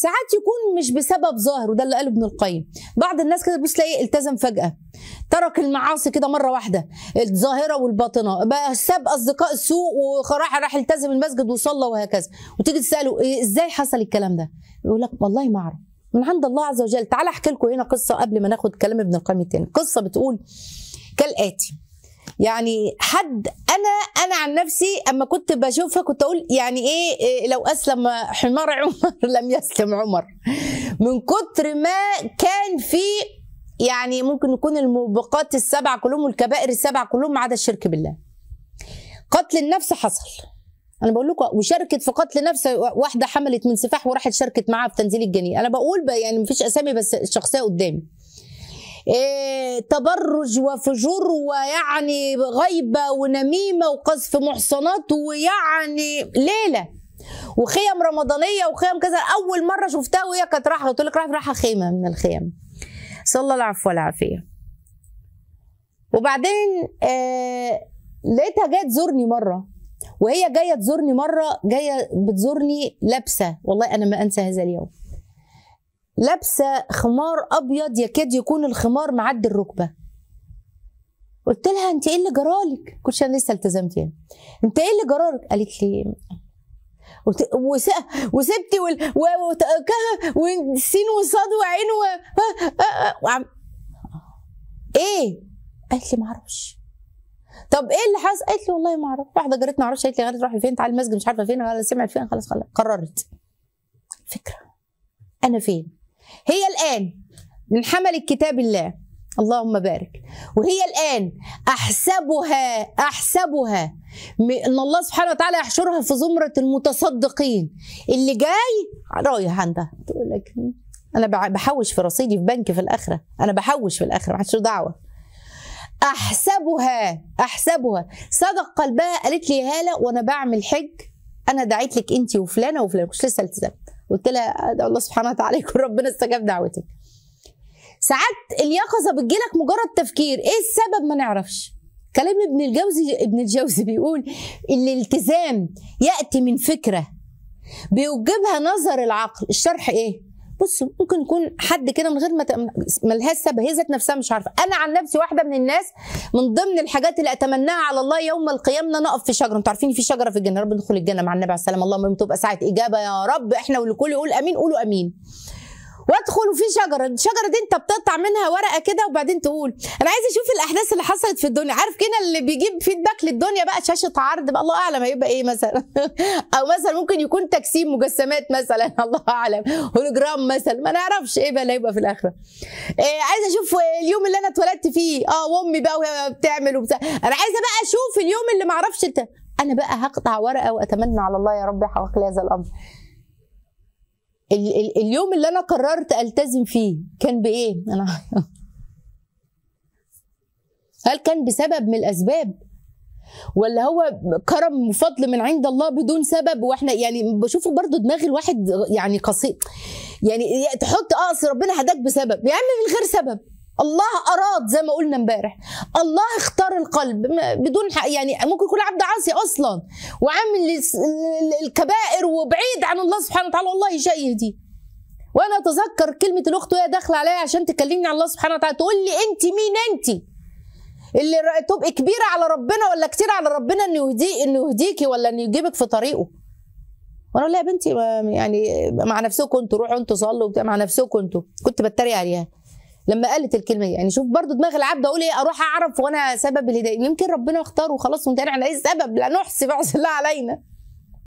ساعات يكون مش بسبب ظاهر وده اللي قاله ابن القيم بعض الناس كده تبص تلاقيه التزم فجاه ترك المعاصي كده مره واحده الظاهره والباطنه بقى ساب اصدقاء السوء وراح راح التزم المسجد وصلى وهكذا وتيجي تساله إيه ازاي حصل الكلام ده يقول لك والله ما اعرف من عند الله عز وجل تعالى احكي لكم هنا قصه قبل ما ناخد كلام ابن القيم التاني قصه بتقول كالاتي يعني حد انا انا عن نفسي اما كنت بشوفها كنت اقول يعني ايه, إيه، لو اسلم حمار عمر لم يسلم عمر من كتر ما كان في يعني ممكن يكون الموبقات السبع كلهم والكبائر السبع كلهم ما عدا الشرك بالله قتل النفس حصل انا بقول لكم وشاركت في قتل نفس واحده حملت من سفاح وراحت شاركت معاها في تنزيل الجنين انا بقول يعني مفيش اسامي بس الشخصيه قدامي إيه، تبرج وفجور ويعني غيبة ونميمة وقذف محصنات ويعني ليلة وخيم رمضانية وخيم كذا أول مرة شفتها وهي كانت رايحة قلت لك رايحة خيمة من الخيم صلى الله العفو والعافية وبعدين آه لقيتها جايه تزورني مره وهي جايه تزورني مره جايه بتزورني لابسه والله انا ما انسى هذا اليوم لابسه خمار ابيض يكاد يكون الخمار معدي الركبه قلت لها انت ايه اللي جرالك كنت انا لسه التزمت يعني انت ايه اللي جرالك قالت لي قلت وس... وسبتي وال... و... وت... وعين و... وعم... ايه قالت لي معرفش طب ايه اللي حصل قالت لي والله ما اعرف واحده جارتنا معرفش قالت لي غيرت روحي فين تعالي المسجد مش عارفه فين ولا سمعت فين خلاص خلاص قررت فكره انا فين هي الآن من حمل كتاب الله اللهم بارك وهي الآن أحسبها أحسبها أن الله سبحانه وتعالى يحشرها في زمرة المتصدقين اللي جاي رايح عندها تقول لك أنا بحوش في رصيدي في بنك في الآخرة أنا بحوش في الآخرة محدش دعوة احسبها احسبها صدق قلبها قالت لي هاله وانا بعمل حج انا دعيت لك انت وفلانه وفلانه مش لسه التزمت قلت لها ده الله سبحانه وتعالى يكون ربنا استجاب دعوتك ساعات اليقظه بتجيلك مجرد تفكير ايه السبب ما نعرفش كلام ابن الجوزي ابن الجوزي بيقول ان الالتزام ياتي من فكره بيوجبها نظر العقل الشرح ايه بص ممكن يكون حد كده من غير ما ملهاش سبب هي ذات نفسها مش عارفه انا عن نفسي واحده من الناس من ضمن الحاجات اللي اتمناها على الله يوم القيامه ان انا اقف في شجره انتوا عارفين في شجره في الجنه رب ندخل الجنه مع النبي عليه الصلاه والسلام اللهم تبقى ساعه اجابه يا رب احنا والكل يقول امين قولوا امين وادخل وفي شجره الشجره دي انت بتقطع منها ورقه كده وبعدين تقول انا عايز اشوف الاحداث اللي حصلت في الدنيا عارف كده اللي بيجيب فيدباك للدنيا بقى شاشه عرض بقى الله اعلم هيبقى ايه مثلا او مثلا ممكن يكون تجسيم مجسمات مثلا الله اعلم هولوجرام مثلا ما نعرفش ايه بقى اللي هيبقى في الاخره إيه عايزه اشوف اليوم اللي انا اتولدت فيه اه وامي بقى وهي بتعمل وبتاع انا عايزه بقى اشوف اليوم اللي ما اعرفش انا بقى هقطع ورقه واتمنى على الله يا رب يحقق لي هذا الامر ال ال اليوم اللي انا قررت التزم فيه كان بايه انا هل كان بسبب من الاسباب ولا هو كرم وفضل من عند الله بدون سبب واحنا يعني بشوفه برضو دماغ الواحد يعني قصير يعني تحط اقص آه ربنا هداك بسبب يا عم من غير سبب الله اراد زي ما قلنا امبارح الله اختار القلب بدون حق يعني ممكن يكون عبد عاصي اصلا وعامل الكبائر وبعيد عن الله سبحانه وتعالى والله شيء دي وانا اتذكر كلمه الاخت وهي داخله عليا عشان تكلمني عن الله سبحانه وتعالى تقول لي انت مين انت اللي تبقي كبيره على ربنا ولا كتير على ربنا انه يهدي انه يهديكي ولا انه يجيبك في طريقه وانا اقول لها يا بنتي يعني مع نفسكم انتوا روحوا انتوا صلوا مع نفسكم انتوا كنت بتريق عليها لما قالت الكلمه دي يعني شوف برضو دماغ العبد اقول ايه اروح اعرف وانا سبب الهدايه يمكن ربنا اختاره وخلاص وانت على ايه السبب لا نحسب عسى الله علينا